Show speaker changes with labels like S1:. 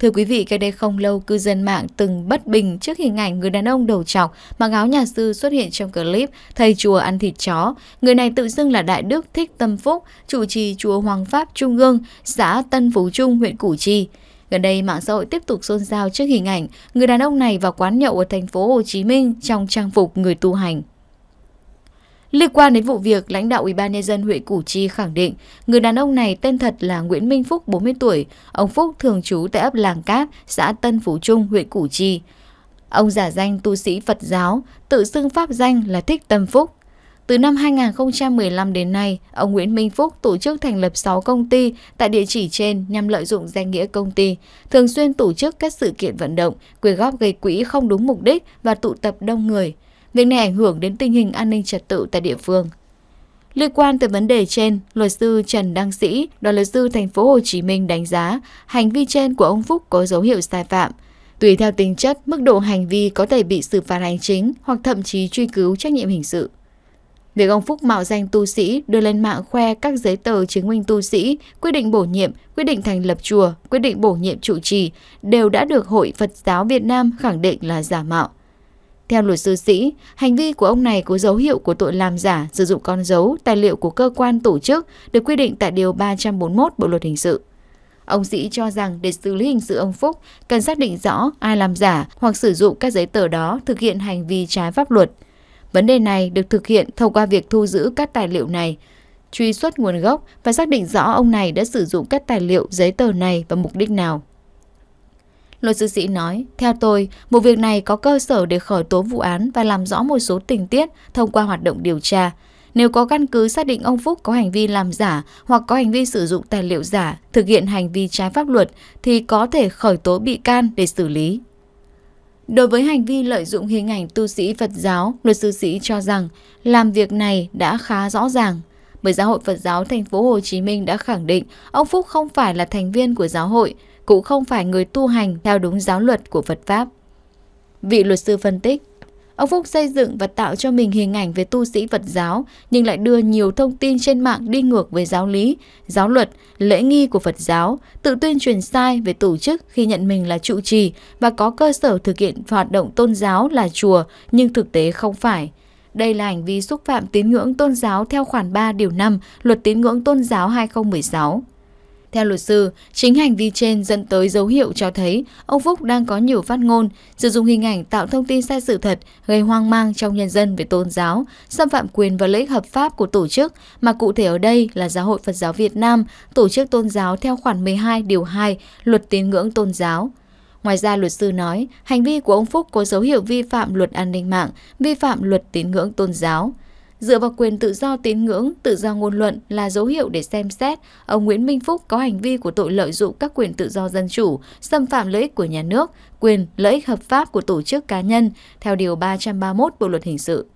S1: Thưa quý vị, cách đây không lâu, cư dân mạng từng bất bình trước hình ảnh người đàn ông đầu trọc mặc áo nhà sư xuất hiện trong clip thầy chùa ăn thịt chó. Người này tự xưng là Đại Đức Thích Tâm Phúc, chủ trì chùa Hoàng Pháp Trung Gương, xã Tân Phú Trung, huyện Củ Chi. Gần đây, mạng xã hội tiếp tục xôn xao trước hình ảnh người đàn ông này vào quán nhậu ở thành phố Hồ Chí Minh trong trang phục người tu hành. Liên quan đến vụ việc, lãnh đạo ubnd huyện Củ Chi khẳng định người đàn ông này tên thật là Nguyễn Minh Phúc, 40 tuổi. Ông Phúc thường trú tại ấp Làng Cát, xã Tân Phú Trung, huyện Củ Chi. Ông giả danh tu sĩ Phật giáo, tự xưng pháp danh là Thích Tâm Phúc. Từ năm 2015 đến nay, ông Nguyễn Minh Phúc tổ chức thành lập 6 công ty tại địa chỉ trên nhằm lợi dụng danh nghĩa công ty, thường xuyên tổ chức các sự kiện vận động, quyên góp gây quỹ không đúng mục đích và tụ tập đông người – Việc này ảnh hưởng đến tình hình an ninh trật tự tại địa phương. Liên quan tới vấn đề trên, luật sư Trần Đăng Sĩ, đoàn luật sư thành phố Hồ Chí Minh đánh giá hành vi trên của ông Phúc có dấu hiệu sai phạm. Tùy theo tính chất, mức độ hành vi có thể bị xử phạt hành chính hoặc thậm chí truy cứu trách nhiệm hình sự. Việc ông Phúc mạo danh tu sĩ đưa lên mạng khoe các giấy tờ chứng minh tu sĩ, quyết định bổ nhiệm, quyết định thành lập chùa, quyết định bổ nhiệm trụ trì đều đã được Hội Phật giáo Việt Nam khẳng định là giả mạo. Theo luật sư Sĩ, hành vi của ông này có dấu hiệu của tội làm giả, sử dụng con dấu, tài liệu của cơ quan tổ chức được quy định tại Điều 341 Bộ Luật Hình sự. Ông Sĩ cho rằng để xử lý hình sự ông Phúc cần xác định rõ ai làm giả hoặc sử dụng các giấy tờ đó thực hiện hành vi trái pháp luật. Vấn đề này được thực hiện thông qua việc thu giữ các tài liệu này, truy xuất nguồn gốc và xác định rõ ông này đã sử dụng các tài liệu giấy tờ này và mục đích nào. Luật sư sĩ nói, theo tôi, một việc này có cơ sở để khởi tố vụ án và làm rõ một số tình tiết thông qua hoạt động điều tra. Nếu có căn cứ xác định ông Phúc có hành vi làm giả hoặc có hành vi sử dụng tài liệu giả, thực hiện hành vi trái pháp luật thì có thể khởi tố bị can để xử lý. Đối với hành vi lợi dụng hình ảnh tu sĩ Phật giáo, luật sư sĩ cho rằng làm việc này đã khá rõ ràng. Bởi Giáo hội Phật giáo Thành phố Hồ Chí Minh đã khẳng định ông Phúc không phải là thành viên của giáo hội, cũng không phải người tu hành theo đúng giáo luật của Phật Pháp. Vị luật sư phân tích, ông Phúc xây dựng và tạo cho mình hình ảnh về tu sĩ Phật giáo, nhưng lại đưa nhiều thông tin trên mạng đi ngược với giáo lý, giáo luật, lễ nghi của Phật giáo, tự tuyên truyền sai về tổ chức khi nhận mình là trụ trì và có cơ sở thực hiện hoạt động tôn giáo là chùa, nhưng thực tế không phải. Đây là hành vi xúc phạm tín ngưỡng tôn giáo theo khoản 3 điều 5 Luật tín ngưỡng tôn giáo 2016. Theo luật sư, chính hành vi trên dẫn tới dấu hiệu cho thấy ông Phúc đang có nhiều phát ngôn, sử dụng hình ảnh tạo thông tin sai sự thật, gây hoang mang trong nhân dân về tôn giáo, xâm phạm quyền và lợi ích hợp pháp của tổ chức, mà cụ thể ở đây là Giáo hội Phật giáo Việt Nam, tổ chức tôn giáo theo khoản 12 điều 2 Luật tín ngưỡng tôn giáo. Ngoài ra luật sư nói, hành vi của ông Phúc có dấu hiệu vi phạm luật an ninh mạng, vi phạm luật tín ngưỡng tôn giáo. Dựa vào quyền tự do tín ngưỡng, tự do ngôn luận là dấu hiệu để xem xét ông Nguyễn Minh Phúc có hành vi của tội lợi dụng các quyền tự do dân chủ, xâm phạm lợi ích của nhà nước, quyền lợi ích hợp pháp của tổ chức cá nhân theo điều 331 Bộ luật hình sự.